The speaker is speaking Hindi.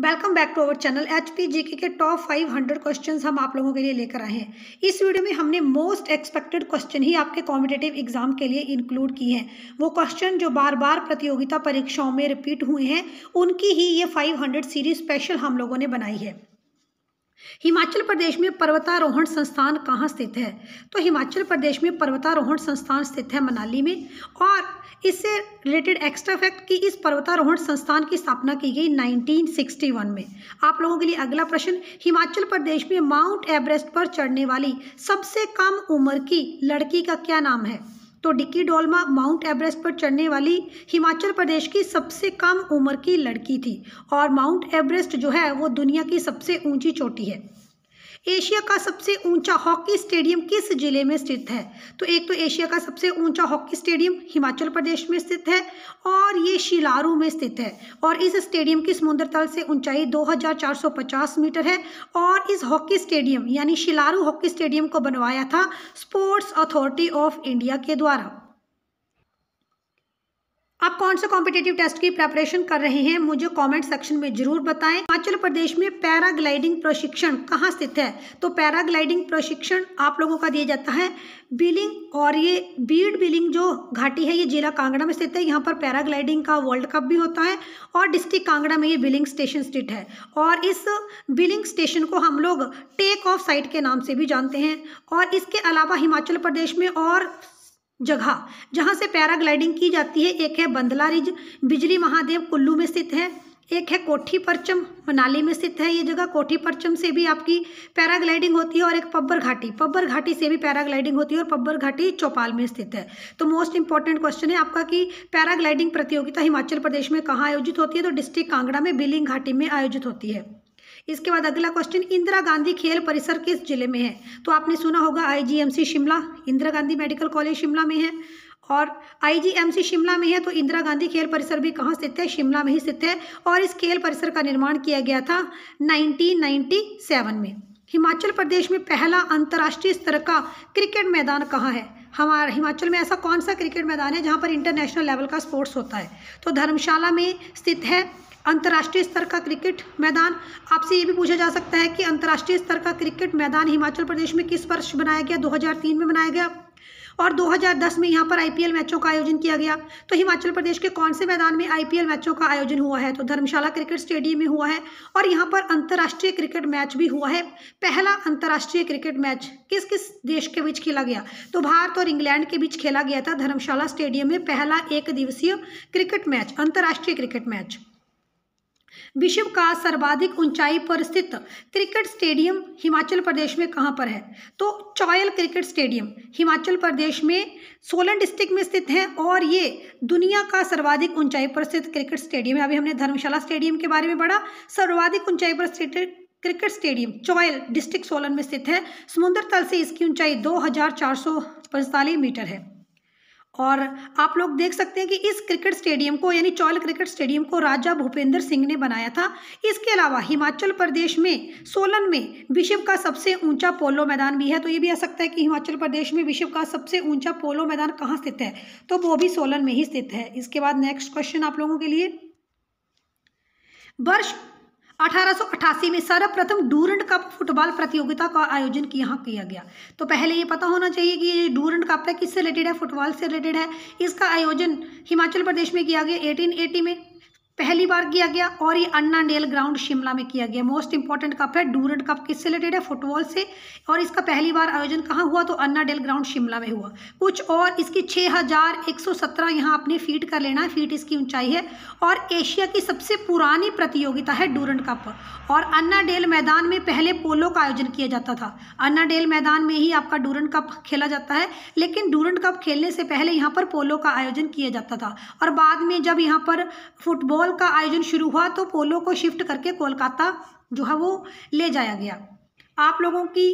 welcome back to our channel H P G K top five hundred question हम आप लोगों के लिए लेकर आए हैं इस वीडियो में हमने मोस्ट एक्सपेक्टेड क्वेश्चन ही आपके कॉम्पिटेटिव एग्जाम के लिए इंक्लूड की हैं वो क्वेश्चन जो बार बार प्रतियोगिता परीक्षाओं में रिपीट हुए हैं उनकी ही ये फाइव हंड्रेड सीरीज स्पेशल हम लोगों ने बनाई है हिमाचल प्रदेश में पर्वतारोहण संस्थान कहाँ स्थित है तो हिमाचल प्रदेश में पर्वतारोहण संस्थान स्थित है मनाली में और इससे रिलेटेड एक्स्ट्रा फैक्ट कि इस पर्वतारोहण संस्थान की स्थापना की गई 1961 में आप लोगों के लिए अगला प्रश्न हिमाचल प्रदेश में माउंट एवरेस्ट पर चढ़ने वाली सबसे कम उम्र की लड़की का क्या नाम है तो डिक्की डोलमा माउंट एवरेस्ट पर चढ़ने वाली हिमाचल प्रदेश की सबसे कम उम्र की लड़की थी और माउंट एवरेस्ट जो है वो दुनिया की सबसे ऊंची चोटी है एशिया का सबसे ऊंचा हॉकी स्टेडियम किस जिले में स्थित है तो एक तो एशिया का सबसे ऊंचा हॉकी स्टेडियम हिमाचल प्रदेश में स्थित है और ये शिलारू में स्थित है और इस स्टेडियम की समुद्र तल से ऊंचाई 2450 मीटर है और इस हॉकी स्टेडियम यानी शिलारू हॉकी स्टेडियम को बनवाया था स्पोर्ट्स अथॉरिटी ऑफ इंडिया के द्वारा आप कौन से कॉम्पिटेटिव टेस्ट की प्रेपरेशन कर रहे हैं मुझे कमेंट सेक्शन में जरूर बताएं हिमाचल प्रदेश में पैराग्लाइडिंग प्रशिक्षण कहाँ स्थित है तो पैराग्लाइडिंग प्रशिक्षण आप लोगों का दिया जाता है बिलिंग और ये बीड बिलिंग जो घाटी है ये जिला कांगड़ा में स्थित है यहाँ पर पैराग्लाइडिंग का वर्ल्ड कप भी होता है और डिस्ट्रिक्ट कांगड़ा में ये बिलिंग स्टेशन स्थित है और इस बिलिंग स्टेशन को हम लोग टेक ऑफ साइट के नाम से भी जानते हैं और इसके अलावा हिमाचल प्रदेश में और जगह जहाँ से पैराग्लाइडिंग की जाती है एक है बंदला रिज बिजली महादेव कुल्लू में स्थित है एक है कोठी परचम मनाली में स्थित है ये जगह कोठी परचम से भी आपकी पैराग्लाइडिंग होती है और एक पब्बर घाटी पब्बर घाटी से भी पैराग्लाइडिंग होती है और पब्बर घाटी चौपाल में स्थित है तो मोस्ट इंपॉर्टेंट क्वेश्चन है आपका कि पैराग्लाइडिंग प्रतियोगिता हिमाचल प्रदेश में कहाँ आयोजित होती है तो डिस्ट्रिक्ट कांगड़ा में बिलिंग घाटी में आयोजित होती है इसके बाद अगला क्वेश्चन इंदिरा गांधी खेल परिसर किस जिले में है तो आपने सुना होगा IGMC Shimla Indira Gandhi medical college Shimla में है और आईजीएमसी शिमला में है तो इंदिरा गांधी खेल परिसर भी कहाँ स्थित है शिमला में ही स्थित है और इस खेल परिसर का निर्माण किया गया था नाइनटीन में हिमाचल प्रदेश में पहला अंतर्राष्ट्रीय स्तर का क्रिकेट मैदान कहाँ है हमारे हिमाचल में ऐसा कौन सा क्रिकेट मैदान है जहाँ पर इंटरनेशनल लेवल का स्पोर्ट्स होता है तो धर्मशाला में स्थित है अंतर्राष्ट्रीय स्तर का क्रिकेट मैदान आपसे ये भी पूछा जा सकता है कि अंतर्राष्ट्रीय स्तर का क्रिकेट मैदान हिमाचल प्रदेश में किस वर्ष बनाया गया 2003 में बनाया गया और 2010 में यहाँ पर आईपीएल मैचों का आयोजन किया गया तो हिमाचल प्रदेश के कौन से मैदान में आईपीएल मैचों का आयोजन हुआ है तो धर्मशाला क्रिकेट स्टेडियम में हुआ है और यहाँ पर अंतर्राष्ट्रीय क्रिकेट मैच भी हुआ है पहला अंतर्राष्ट्रीय क्रिकेट मैच किस किस देश के बीच खेला गया तो भारत और इंग्लैंड के बीच खेला गया था धर्मशाला स्टेडियम में पहला एक दिवसीय क्रिकेट मैच अंतर्राष्ट्रीय क्रिकेट मैच विश्व का सर्वाधिक ऊंचाई पर स्थित क्रिकेट स्टेडियम हिमाचल प्रदेश में कहाँ पर है तो चॉयल क्रिकेट स्टेडियम हिमाचल प्रदेश में सोलन डिस्ट्रिक्ट में स्थित है और ये दुनिया का सर्वाधिक ऊंचाई पर स्थित क्रिकेट स्टेडियम है अभी हमने धर्मशाला स्टेडियम के बारे में पढ़ा सर्वाधिक ऊंचाई पर स्थित cricket stadium Chail district Solan में स्थित है समुद्र तल से इसकी ऊंचाई दो मीटर है और आप लोग देख सकते हैं कि इस क्रिकेट स्टेडियम को यानी चौल क्रिकेट स्टेडियम को राजा भूपेंद्र सिंह ने बनाया था इसके अलावा हिमाचल प्रदेश में सोलन में विश्व का सबसे ऊंचा पोलो मैदान भी है तो ये भी आ सकता है कि हिमाचल प्रदेश में विश्व का सबसे ऊंचा पोलो मैदान कहाँ स्थित है तो वो भी सोलन में ही स्थित है इसके बाद नेक्स्ट क्वेश्चन आप लोगों के लिए वर्ष 1888 में सर्वप्रथम डूरंड कप फुटबॉल प्रतियोगिता का आयोजन यहाँ किया गया तो पहले ये पता होना चाहिए कि ये डूरंड कप है किससे रिलेटेड है फुटबॉल से रिलेटेड है इसका आयोजन हिमाचल प्रदेश में किया गया 1880 में पहली बार किया गया और ये अन्ना नेल ग्राउंड शिमला में किया गया मोस्ट इंपॉर्टेंट कप है डूरड कप किससे रिलेटेड है फुटबॉल से और इसका पहली बार आयोजन कहाँ हुआ तो अन्ना डेल ग्राउंड शिमला में हुआ कुछ और इसकी 6117 यहाँ आपने फीट कर लेना है फीट इसकी ऊंचाई है और एशिया की सबसे पुरानी प्रतियोगिता है डूरन कप और अन्ना डेल मैदान में पहले पोलो का आयोजन किया जाता था अन्ना डेल मैदान में ही आपका डूरन कप खेला जाता है लेकिन डूरन कप खेलने से पहले यहाँ पर पोलो का आयोजन किया जाता था और बाद में जब यहाँ पर फुटबॉल लाहौर का आयोजन शुरू हुआ तो पोलो को शिफ्ट करके कोलकाता जो है वो ले जाया गया आप लोगों की